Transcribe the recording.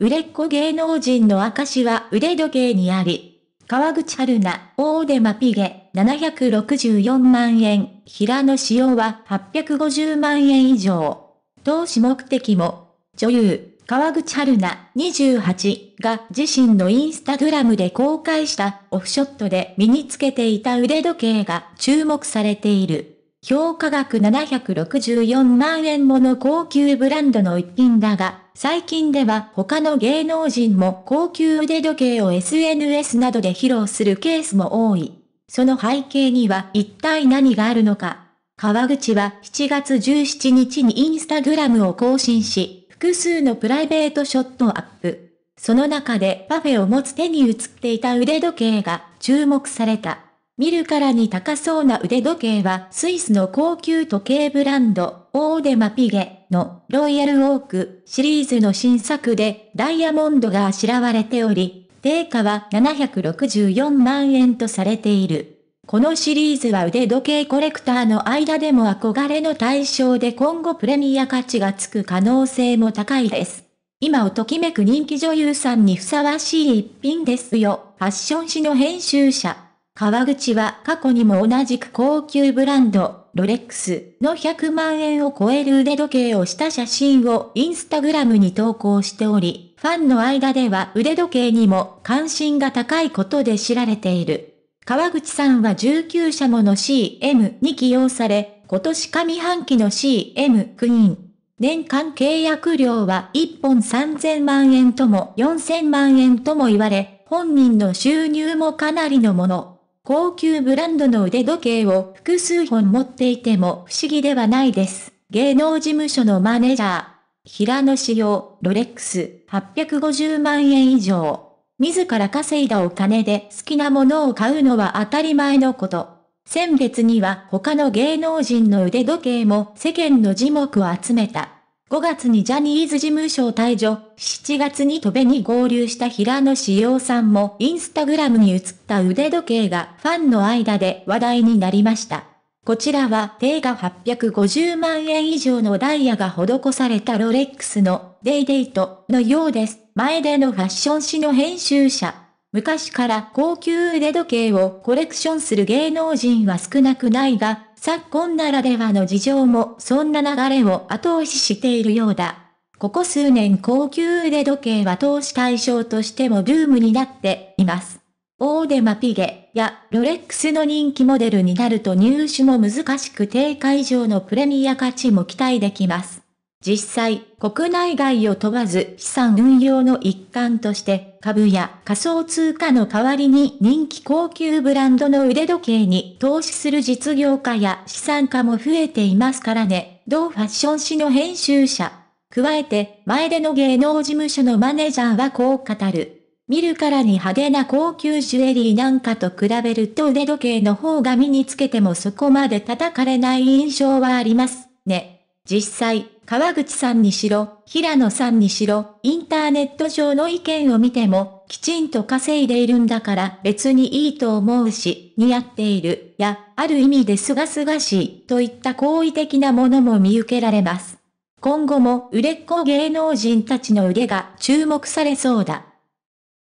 売れっ子芸能人の証は腕時計にあり。川口春奈、大手マピゲ、764万円、平野紫耀は850万円以上。投資目的も、女優、川口春奈28が自身のインスタグラムで公開したオフショットで身につけていた腕時計が注目されている。評価額764万円もの高級ブランドの一品だが、最近では他の芸能人も高級腕時計を SNS などで披露するケースも多い。その背景には一体何があるのか。川口は7月17日にインスタグラムを更新し、複数のプライベートショットをアップ。その中でパフェを持つ手に映っていた腕時計が注目された。見るからに高そうな腕時計はスイスの高級時計ブランド、オーデマピゲのロイヤルオークシリーズの新作でダイヤモンドがあしらわれており、定価は764万円とされている。このシリーズは腕時計コレクターの間でも憧れの対象で今後プレミア価値がつく可能性も高いです。今をときめく人気女優さんにふさわしい一品ですよ。ファッション誌の編集者。川口は過去にも同じく高級ブランド、ロレックスの100万円を超える腕時計をした写真をインスタグラムに投稿しており、ファンの間では腕時計にも関心が高いことで知られている。川口さんは19社もの CM に起用され、今年上半期の CM クイーン。年間契約料は1本3000万円とも4000万円とも言われ、本人の収入もかなりのもの。高級ブランドの腕時計を複数本持っていても不思議ではないです。芸能事務所のマネージャー、平野仕様、ロレックス、850万円以上。自ら稼いだお金で好きなものを買うのは当たり前のこと。先月には他の芸能人の腕時計も世間の耳目を集めた。5月にジャニーズ事務所を退場、7月に戸部に合流した平野志陽さんもインスタグラムに映った腕時計がファンの間で話題になりました。こちらは定価850万円以上のダイヤが施されたロレックスのデイデイトのようです。前でのファッション誌の編集者。昔から高級腕時計をコレクションする芸能人は少なくないが、昨今ならではの事情もそんな流れを後押ししているようだ。ここ数年高級腕時計は投資対象としてもブームになっています。オーデマピゲやロレックスの人気モデルになると入手も難しく低会以上のプレミア価値も期待できます。実際、国内外を問わず資産運用の一環として、株や仮想通貨の代わりに人気高級ブランドの腕時計に投資する実業家や資産家も増えていますからね、同ファッション誌の編集者。加えて、前での芸能事務所のマネージャーはこう語る。見るからに派手な高級ジュエリーなんかと比べると腕時計の方が身につけてもそこまで叩かれない印象はあります。ね。実際、川口さんにしろ、平野さんにしろ、インターネット上の意見を見ても、きちんと稼いでいるんだから別にいいと思うし、似合っている、や、ある意味ですがすがしい、といった好意的なものも見受けられます。今後も売れっ子芸能人たちの腕が注目されそうだ。